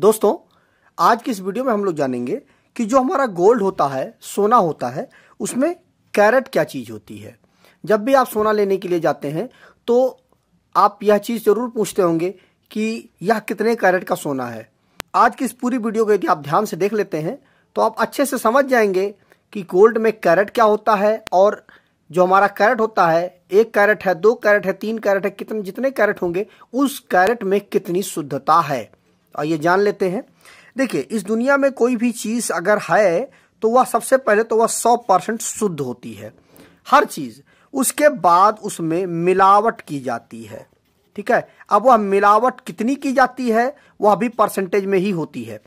दोस्तों आज की इस वीडियो में हम लोग जानेंगे कि जो हमारा गोल्ड होता है सोना होता है उसमें कैरेट क्या चीज़ होती है जब भी आप सोना लेने के लिए जाते हैं तो आप यह चीज़ ज़रूर पूछते होंगे कि यह कितने कैरेट का सोना है आज की इस पूरी वीडियो को यदि आप ध्यान से देख लेते हैं तो आप अच्छे से समझ जाएंगे कि गोल्ड में कैरेट क्या होता है और जो हमारा कैरेट होता है एक कैरेट है दो कैरेट है तीन कैरेट है कितने जितने कैरेट होंगे उस कैरेट में कितनी शुद्धता है आइए जान लेते हैं देखिए इस दुनिया में कोई भी चीज़ अगर है तो वह सबसे पहले तो वह सौ परसेंट शुद्ध होती है हर चीज़ उसके बाद उसमें मिलावट की जाती है ठीक है अब वह मिलावट कितनी की जाती है वह भी परसेंटेज में ही होती है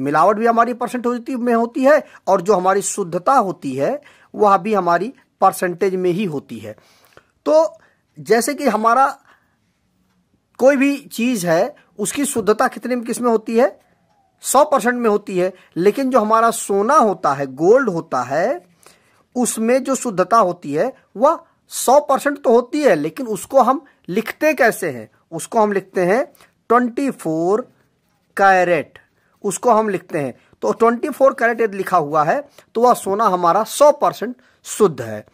मिलावट भी हमारी परसेंट होती में होती है और जो हमारी शुद्धता होती है वह भी हमारी परसेंटेज में ही होती है तो जैसे कि हमारा कोई भी चीज़ है उसकी शुद्धता कितने में किस में होती है सौ परसेंट में होती है लेकिन जो हमारा सोना होता है गोल्ड होता है उसमें जो शुद्धता होती है वह सौ परसेंट तो होती है लेकिन उसको हम लिखते कैसे हैं उसको हम लिखते हैं ट्वेंटी फोर कैरेट उसको हम लिखते हैं तो ट्वेंटी फोर कैरेट यदि लिखा हुआ है तो वह सोना हमारा सौ परसेंट शुद्ध है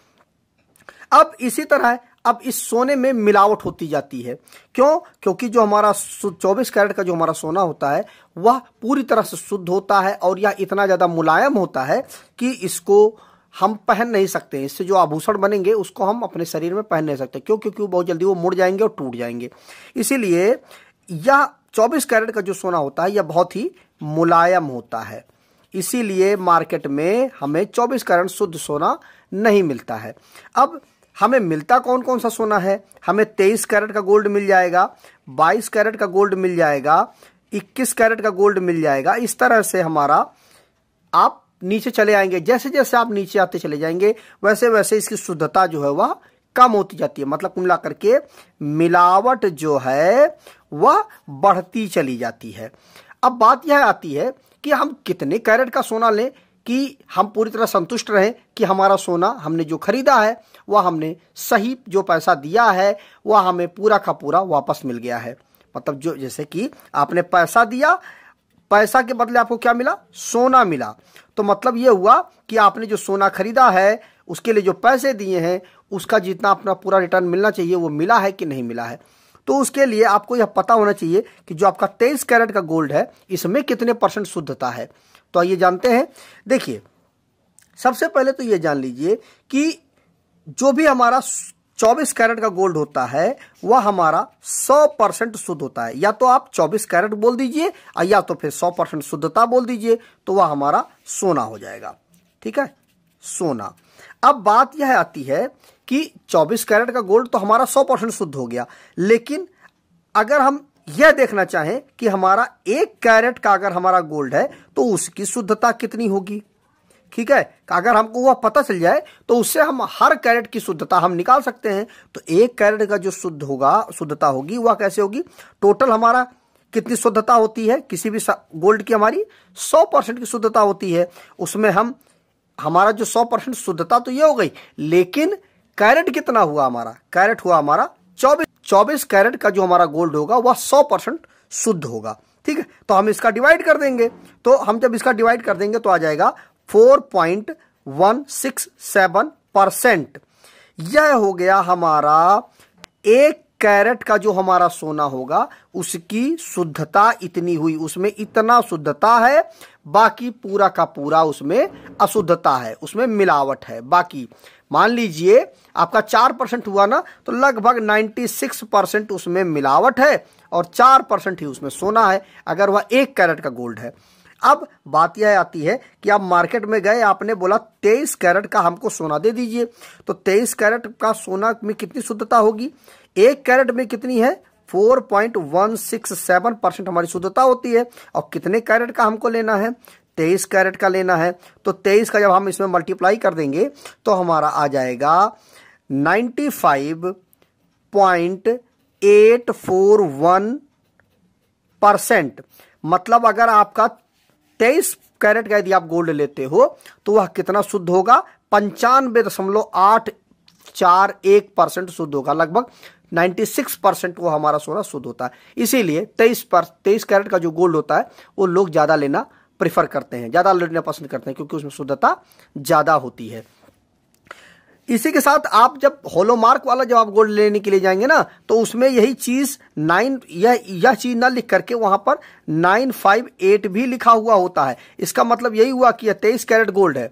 अब इसी तरह अब इस सोने में मिलावट होती जाती है क्यों क्योंकि जो हमारा 24 कैरेट का जो हमारा सोना होता है वह पूरी तरह से शुद्ध होता है और यह इतना ज़्यादा मुलायम होता है कि इसको हम पहन नहीं सकते इससे जो आभूषण बनेंगे उसको हम अपने शरीर में पहन नहीं सकते क्यों क्योंकि वो बहुत जल्दी वो मुड़ जाएंगे और टूट जाएंगे इसीलिए यह 24 कैरेट का जो सोना होता है यह बहुत ही मुलायम होता है इसीलिए मार्केट में हमें 24 कैरेट शुद्ध सोना नहीं मिलता है अब हमें मिलता कौन कौन सा सोना है हमें तेईस कैरेट का गोल्ड मिल जाएगा बाईस कैरेट का गोल्ड मिल जाएगा इक्कीस कैरेट का गोल्ड मिल जाएगा इस तरह से हमारा आप नीचे चले आएंगे जैसे जैसे आप नीचे आते चले जाएंगे वैसे वैसे इसकी शुद्धता जो है वह कम होती जाती है मतलब कुमला करके मिलावट जो है वह बढ़ती चली जाती है अब बात यह आती है कि हम कितने कैरेट का सोना लें कि हम पूरी तरह संतुष्ट रहें कि हमारा सोना हमने जो खरीदा है वह हमने सही जो पैसा दिया है वह हमें पूरा का पूरा वापस मिल गया है मतलब जो जैसे कि आपने पैसा दिया पैसा के बदले आपको क्या मिला सोना मिला तो मतलब ये हुआ कि आपने जो सोना खरीदा है उसके लिए जो पैसे दिए हैं उसका जितना अपना पूरा रिटर्न मिलना चाहिए वो मिला है कि नहीं मिला है तो उसके लिए आपको यह पता होना चाहिए कि जो आपका तेईस कैरेट का गोल्ड है इसमें कितने परसेंट शुद्धता है तो आइए जानते हैं देखिए सबसे पहले तो ये जान लीजिए कि जो भी हमारा 24 कैरेट का गोल्ड होता है वह हमारा 100 परसेंट शुद्ध होता है या तो आप 24 कैरेट बोल दीजिए या तो फिर 100 परसेंट शुद्धता बोल दीजिए तो वह हमारा सोना हो जाएगा ठीक है सोना अब बात यह आती है कि 24 कैरेट का गोल्ड तो हमारा 100 परसेंट शुद्ध हो गया लेकिन अगर हम यह देखना चाहें कि हमारा एक कैरेट का अगर हमारा गोल्ड है तो उसकी शुद्धता कितनी होगी ठीक है अगर हमको वह पता चल जाए तो उससे हम हर कैरेट की शुद्धता हम निकाल सकते हैं तो एक कैरेट का जो शुद्ध होगा शुद्धता होगी वह कैसे होगी टोटल हमारा कितनी शुद्धता होती है किसी भी गोल्ड की हमारी सौ परसेंट की शुद्धता होती है उसमें हम हमारा जो सौ परसेंट शुद्धता तो ये हो गई लेकिन कैरेट कितना हुआ हमारा कैरेट हुआ हमारा चौबीस चौबीस कैरेट का जो हमारा गोल्ड होगा वह सौ परसेंट शुद्ध होगा ठीक है तो हम इसका डिवाइड कर देंगे तो हम जब इसका डिवाइड कर देंगे तो आ जाएगा four point one six seven percent यह हो गया हमारा एक कैरेट का जो हमारा सोना होगा उसकी शुद्धता इतनी हुई उसमें इतना शुद्धता है बाकी पूरा का पूरा उसमें अशुद्धता है उसमें मिलावट है बाकी मान लीजिए आपका चार परसेंट हुआ ना तो लगभग नाइन्टी सिक्स परसेंट उसमें मिलावट है और चार परसेंट ही उसमें सोना है अगर वह एक कैरेट का गोल्ड है अब बात यह आती है कि आप मार्केट में गए आपने बोला तेईस कैरेट का हमको सोना दे दीजिए तो तेईस कैरेट का सोना में कितनी शुद्धता होगी एक कैरेट में कितनी है 4.167 परसेंट हमारी शुद्धता होती है और कितने कैरेट का हमको लेना है 23 कैरेट का लेना है तो 23 का जब हम इसमें मल्टीप्लाई कर देंगे तो हमारा आ जाएगा 95.841 परसेंट मतलब अगर आपका 23 कैरेट का यदि आप गोल्ड लेते हो तो वह कितना शुद्ध होगा पंचानवे दशमलव आठ चार एक परसेंट शुद्ध होगा लगभग 96 परसेंट वो हमारा सोना शुद्ध होता है इसीलिए तेईस पर तेईस कैरेट का जो गोल्ड होता है वो लोग ज़्यादा लेना प्रेफर करते हैं ज़्यादा लेना पसंद करते हैं क्योंकि उसमें शुद्धता ज़्यादा होती है इसी के साथ आप जब होलोमार्क वाला जब आप गोल्ड लेने के लिए जाएंगे ना तो उसमें यही चीज नाइन यह यह चीज ना लिख करके वहां पर नाइन फाइव एट भी लिखा हुआ होता है इसका मतलब यही हुआ कि यह तेईस कैरेट गोल्ड है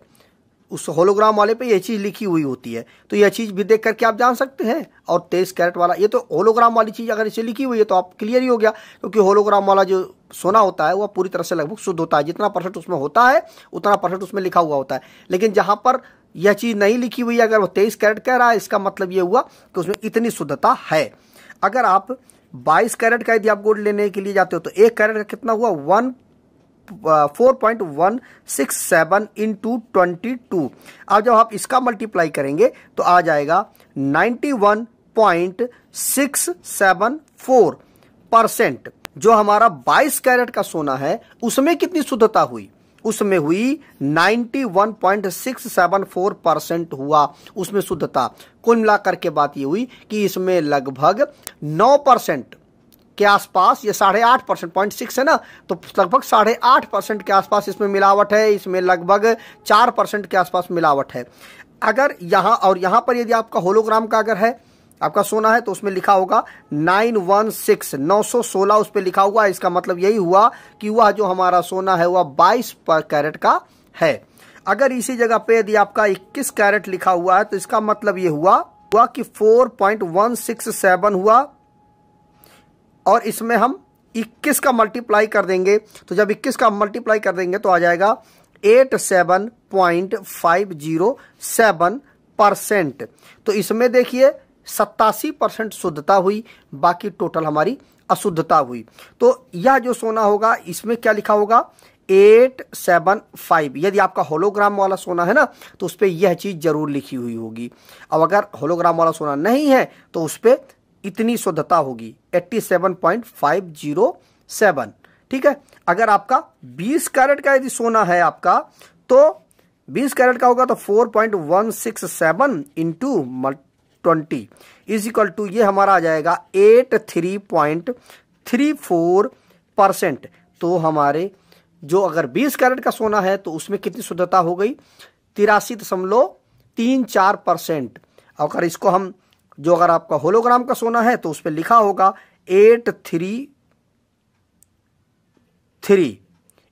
उस होलोग्राम वाले पे यह चीज़ लिखी हुई होती है तो यह चीज़ भी देख करके आप जान सकते हैं और तेईस कैरेट वाला ये तो होलोग्राम वाली चीज़ अगर इसे लिखी हुई है तो आप क्लियर ही हो गया क्योंकि होलोग्राम वाला जो सोना होता है वह पूरी तरह से लगभग शुद्ध होता है जितना परसेंट उसमें होता है उतना परसेंट उसमें लिखा हुआ होता है लेकिन जहाँ पर यह चीज़ नहीं लिखी हुई है अगर वो तेईस कैरेट कह रहा है इसका मतलब यह हुआ कि उसमें इतनी शुद्धता है अगर आप 22 कैरेट का यदि आप गोल्ड लेने के लिए जाते हो तो एक कैरेट का कितना हुआ one four point one six seven into twenty two अब जब आप इसका मल्टीप्लाई करेंगे तो आ जाएगा ninety one point six seven four percent जो हमारा बाईस कैरेट का सोना है उसमें कितनी शुद्धता हुई उसमें हुई 91.674 परसेंट हुआ उसमें शुद्धता कुल मिलाकर के बात यह हुई कि इसमें लगभग 9 परसेंट के आसपास ये साढ़े आठ परसेंट पॉइंट सिक्स है ना तो लगभग साढ़े आठ परसेंट के आसपास इसमें मिलावट है इसमें लगभग चार परसेंट के आसपास मिलावट है अगर यहाँ और यहाँ पर यदि आपका होलोग्राम का अगर है आपका सोना है तो उसमें लिखा होगा नाइन वन सिक्स नौ सौ सोलह उस पर लिखा हुआ है इसका मतलब यही हुआ कि वह जो हमारा सोना है वह बाईस कैरेट का है अगर इसी जगह पे यदि आपका 21 कैरेट लिखा हुआ है तो इसका मतलब ये हुआ हुआ कि 4.167 हुआ और इसमें हम 21 का मल्टीप्लाई कर देंगे तो जब 21 का मल्टीप्लाई कर देंगे तो आ जाएगा eight seven point five zero seven percent तो इसमें देखिए सत्तासी परसेंट शुद्धता हुई बाकी टोटल हमारी अशुद्धता हुई तो यह जो सोना होगा इसमें क्या लिखा होगा एट सेवन फाइव यदि आपका होलोग्राम वाला सोना है ना तो उस पर यह चीज़ जरूर लिखी हुई होगी अब अगर होलोग्राम वाला सोना नहीं है तो उस पर इतनी शुद्धता होगी 87.507 ठीक है अगर आपका 20 कैरेट का यदि सोना है आपका तो 20 कैरेट का होगा तो 4.167 point into twenty is equal to ये हमारा आ जाएगा 83.34 परसेंट तो हमारे जो अगर 20 कैरेट का सोना है तो उसमें कितनी शुद्धता हो गई तिरासी दशमलव तीन चार परसेंट अगर इसको हम जो अगर आपका होलोग्राम का सोना है तो उस पर लिखा होगा eight three three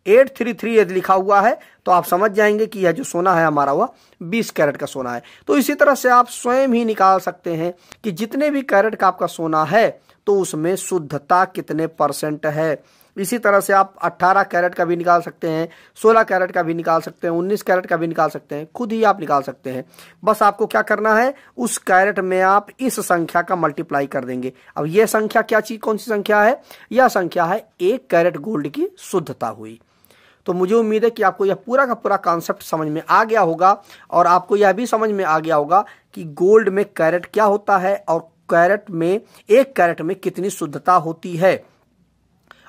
eight three three यदि लिखा हुआ है तो आप समझ जाएंगे कि यह जो सोना है हमारा हुआ बीस कैरेट का सोना है तो इसी तरह से आप स्वयं ही निकाल सकते हैं कि जितने भी कैरेट का आपका सोना है तो उसमें शुद्धता कितने परसेंट है इसी तरह से आप 18 कैरेट का भी निकाल सकते हैं 16 कैरेट का भी निकाल सकते हैं 19 कैरेट का भी निकाल सकते हैं खुद ही आप निकाल सकते हैं बस आपको क्या करना है उस कैरेट में आप इस संख्या का मल्टीप्लाई कर देंगे अब यह संख्या क्या चीज कौन सी संख्या है यह संख्या है एक कैरेट गोल्ड की शुद्धता हुई तो मुझे उम्मीद है कि आपको यह पूरा का पूरा कॉन्सेप्ट समझ में आ गया होगा और आपको यह भी समझ में आ गया होगा कि गोल्ड में कैरेट क्या होता है और कैरेट में एक कैरेट में कितनी शुद्धता होती है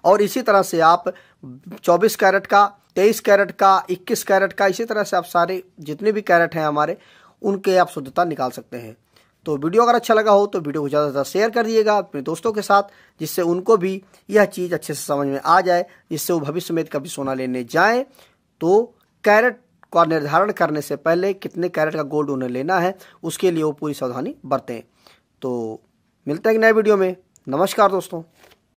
और इसी तरह से आप 24 कैरेट का 23 कैरेट का 21 कैरेट का इसी तरह से आप सारे जितने भी कैरेट हैं हमारे उनके आप शुद्धता निकाल सकते हैं तो वीडियो अगर अच्छा लगा हो तो वीडियो को ज़्यादा से ज़्यादा शेयर कर दिएगा अपने दोस्तों के साथ जिससे उनको भी यह चीज़ अच्छे से समझ में आ जाए जिससे वो भविष्य में कभी सोना लेने जाएं तो कैरेट का निर्धारण करने से पहले कितने कैरेट का गोल्ड उन्हें लेना है उसके लिए वो पूरी सावधानी बरतें तो मिलते हैं नए वीडियो में नमस्कार दोस्तों